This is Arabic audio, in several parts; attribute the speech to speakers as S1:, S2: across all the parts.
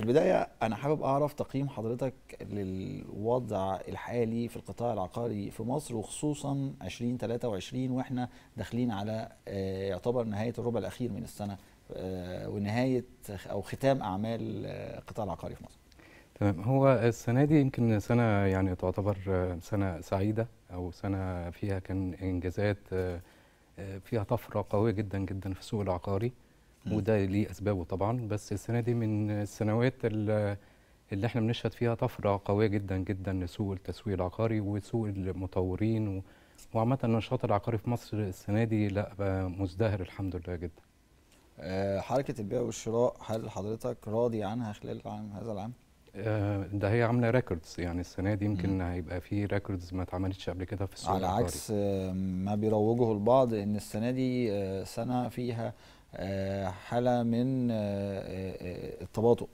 S1: في البدايه انا حابب اعرف تقييم حضرتك للوضع الحالي في القطاع العقاري في مصر وخصوصا 2023 واحنا داخلين على آه، يعتبر نهايه الربع الاخير من السنه آه، ونهايه او ختام اعمال آه،
S2: القطاع العقاري في مصر. تمام هو السنه دي يمكن سنه يعني تعتبر سنه سعيده او سنه فيها كان انجازات فيها طفره قويه جدا جدا في السوق العقاري. وده ليه اسبابه طبعا بس السنه دي من السنوات اللي احنا بنشهد فيها طفره قويه جدا جدا لسوق التسويق العقاري وسوق المطورين وعامه النشاط العقاري في مصر السنه دي لا مزدهر الحمد لله جدا.
S1: آه، حركه البيع والشراء هل حضرتك راضي عنها خلال العام هذا العام؟
S2: آه، ده هي عامله ريكوردز يعني السنه دي يمكن هيبقى في ريكوردز ما اتعملتش قبل كده في السوق على العقاري. عكس آه، ما بيروجه البعض ان السنه دي
S1: سنه فيها آه، حاله من آه، آه، التباطؤ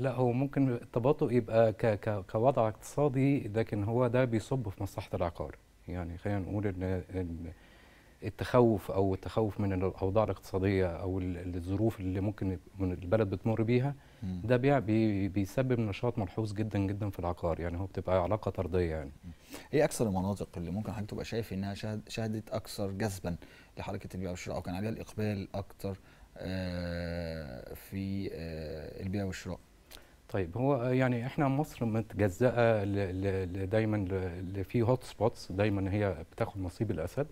S2: لا هو ممكن التباطؤ يبقى كوضع اقتصادي لكن هو ده بيصب في مصلحه العقار يعني خلينا نقول ان التخوف او التخوف من الاوضاع الاقتصاديه او الظروف اللي ممكن البلد بتمر بيها ده بي بيسبب نشاط ملحوظ جدا جدا في العقار يعني هو بتبقى علاقه طرديه يعني
S1: ايه اكثر المناطق اللي ممكن حضرتك تبقى شايف انها شهد شهدت اكثر جذبا
S2: لحركه البيع والشراء او كان عليها الاقبال اكثر آه، في آه، البيع والشراء طيب هو يعني احنا مصر متجزأه دايما في هوت سبوتس دايما هي بتاخد نصيب الاسد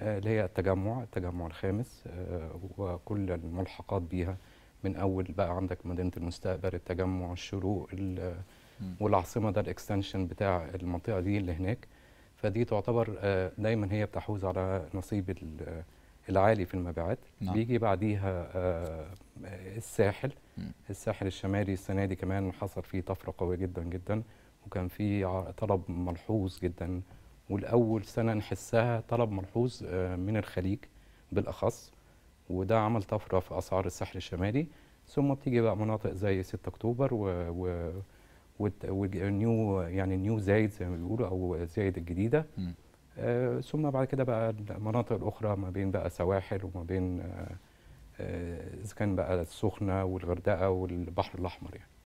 S2: آه، اللي هي التجمع التجمع الخامس آه، وكل الملحقات بيها من اول بقى عندك مدينه المستقبل التجمع الشروق والعاصمه ده الاكستنشن بتاع المنطقه دي اللي هناك فدي تعتبر آه، دايما هي بتحوز على نصيب العالي في المبيعات نعم. بيجي بعديها الساحل الساحل الشمالي السنه دي كمان حصل فيه طفره قويه جدا جدا وكان فيه طلب ملحوظ جدا والاول سنه نحسها طلب ملحوظ آه، من الخليج بالاخص وده عمل طفره في اسعار الساحل الشمالي ثم بتيجي بقى مناطق زي 6 اكتوبر و, و ونيو يعني نيو زايد زي ما بيقولوا او زايد الجديده آه ثم بعد كده بقى المناطق الاخرى ما بين بقى سواحل وما بين آه، آه، اذا آه كان بقى السخنه والغردقه والبحر الاحمر يعني